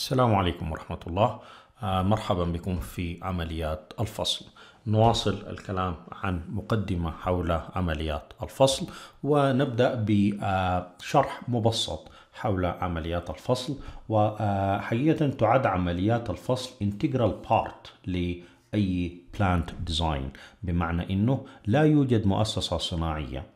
السلام عليكم ورحمة الله آه، مرحبا بكم في عمليات الفصل نواصل الكلام عن مقدمة حول عمليات الفصل ونبدأ بشرح مبسط حول عمليات الفصل وحقيقة تعد عمليات الفصل integral part لأي plant design بمعنى أنه لا يوجد مؤسسة صناعية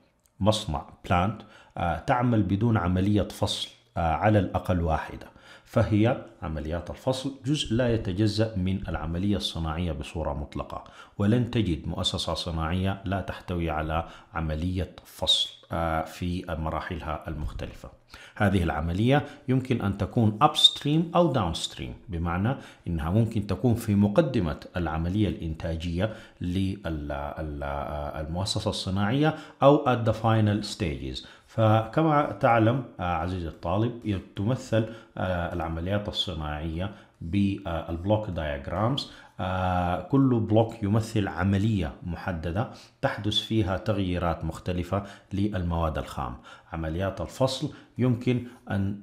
مصنع plant آه، تعمل بدون عملية فصل آه، على الأقل واحدة فهي عمليات الفصل جزء لا يتجزأ من العملية الصناعية بصورة مطلقة ولن تجد مؤسسة صناعية لا تحتوي على عملية فصل آه، في مراحلها المختلفة هذه العملية يمكن أن تكون upstream أو downstream بمعنى أنها ممكن تكون في مقدمة العملية الإنتاجية للمؤسسة آه، الصناعية أو at the final stages فكما تعلم آه، عزيزي الطالب تمثل العمليات الصناعية بالبلوك دايجرامز آه، كل بلوك يمثل عملية محددة تحدث فيها تغييرات مختلفة للمواد الخام عمليات الفصل يمكن أن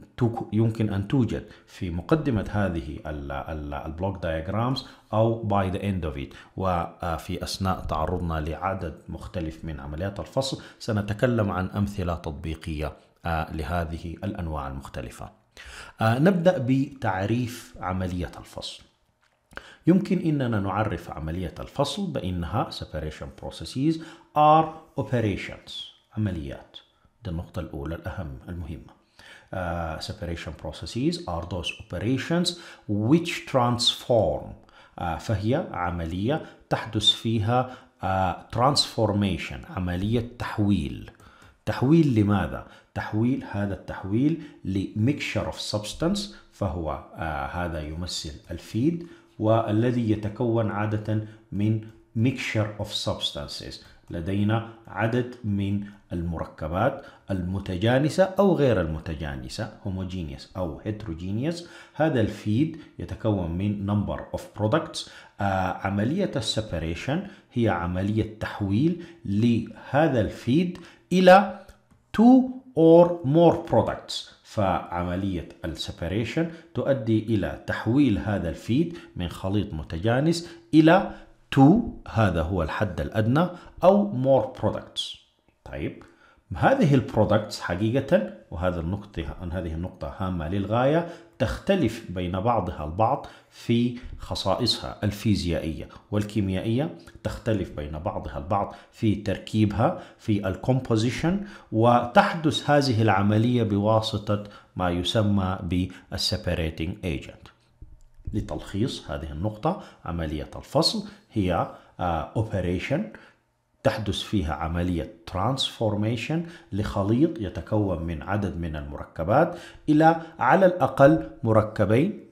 يمكن أن توجد في مقدمة هذه البلوك دايجرامز أو باي ذا اند اوف ات وفي أثناء تعرضنا لعدد مختلف من عمليات الفصل سنتكلم عن أمثلة تطبيقية آه، لهذه الأنواع المختلفة آه، نبدأ بتعريف عملية الفصل يمكن أننا نعرف عملية الفصل بأنها separation processes are operations عمليات ده النقطة الأولى الأهم المهمة آه، Uh, separation processes are those operations which transform uh, فهي عملية تحدث فيها uh, transformation عملية تحويل تحويل لماذا؟ تحويل هذا التحويل لميكشر اوف سبستانس فهو آه هذا يمثل الفيد والذي يتكون عادة من mixture of substances لدينا عدد من المركبات المتجانسة أو غير المتجانسة homogeneous أو heterogeneous هذا الفيد يتكون من number of products آه عملية السبريشن هي عملية تحويل لهذا الفيد إلى two or more products فعملية separation تؤدي إلى تحويل هذا الفيد من خليط متجانس إلى two هذا هو الحد الأدنى أو more products طيب هذه البرودكتس حقيقة وهذا النقطة هذه النقطة هامة للغاية تختلف بين بعضها البعض في خصائصها الفيزيائية والكيميائية تختلف بين بعضها البعض في تركيبها في الكومبوزيشن وتحدث هذه العملية بواسطة ما يسمى بالسبريتنج ايجنت لتلخيص هذه النقطة عملية الفصل هي اوبريشن آه، uh, تحدث فيها عملية ترانسفورميشن لخليط يتكون من عدد من المركبات إلى على الأقل مركبين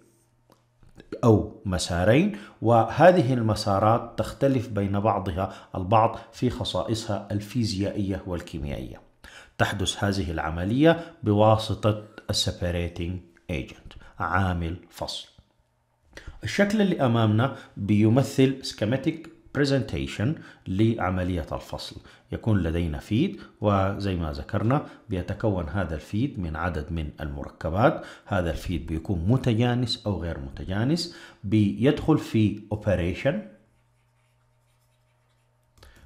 أو مسارين وهذه المسارات تختلف بين بعضها البعض في خصائصها الفيزيائية والكيميائية تحدث هذه العملية بواسطة separating agent عامل فصل الشكل اللي أمامنا بيمثل schematic presentation لعملية الفصل يكون لدينا فيد وزي ما ذكرنا بيتكون هذا الفيد من عدد من المركبات هذا الفيد بيكون متجانس أو غير متجانس بيدخل في operation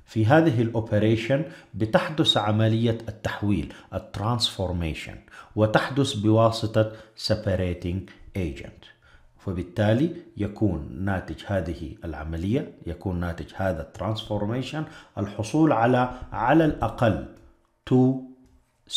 في هذه الاوبريشن بتحدث عملية التحويل الترانسفورميشن وتحدث بواسطة separating agent فبالتالي يكون ناتج هذه العملية يكون ناتج هذا الترانسفورميشن الحصول على على الأقل تو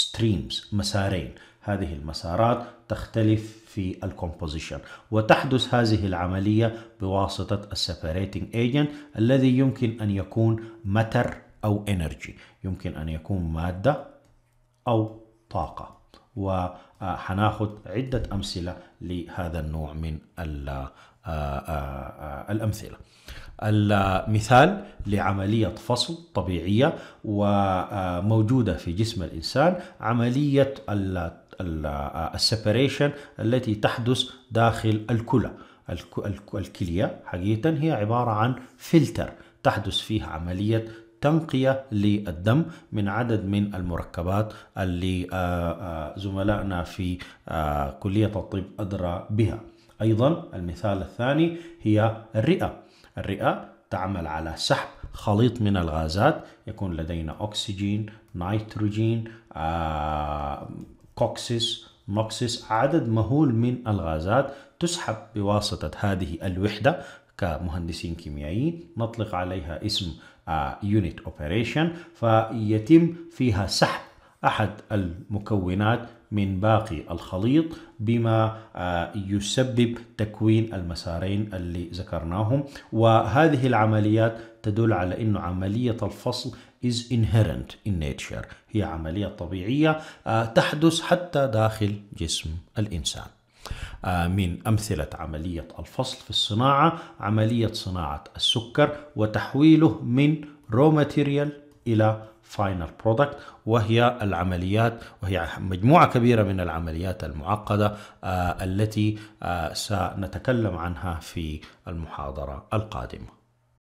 ستريمز مسارين هذه المسارات تختلف في الكومبوزيشن وتحدث هذه العملية بواسطة السباريتنج ايجنت الذي يمكن أن يكون متر أو انرجي يمكن أن يكون مادة أو طاقة وحناخد عدة أمثلة لهذا النوع من آه، آه، آه، الأمثلة المثال لعملية فصل طبيعية وموجودة في جسم الإنسان عملية السبريشن التي تحدث داخل الكلى الكلية حقيقة هي عبارة عن فلتر تحدث فيه عملية تنقية للدم من عدد من المركبات اللي آه، آه، زملائنا في آه، كلية الطب أدرى بها أيضا المثال الثاني هي الرئة الرئة تعمل على سحب خليط من الغازات يكون لدينا أكسجين نيتروجين كوكسيس نوكسيس عدد مهول من الغازات تسحب بواسطة هذه الوحدة كمهندسين كيميائيين نطلق عليها اسم يونت آه، اوبريشن فيتم فيها سحب احد المكونات من باقي الخليط بما آه، يسبب تكوين المسارين اللي ذكرناهم وهذه العمليات تدل على أن عملية الفصل is inherent in nature هي عملية طبيعية آه، تحدث حتى داخل جسم الإنسان آه، من أمثلة عملية الفصل في الصناعة عملية صناعة السكر وتحويله من رو ماتيريال إلى فاينل برودكت وهي العمليات وهي مجموعة كبيرة من العمليات المعقدة آه، التي آه، سنتكلم عنها في المحاضرة القادمة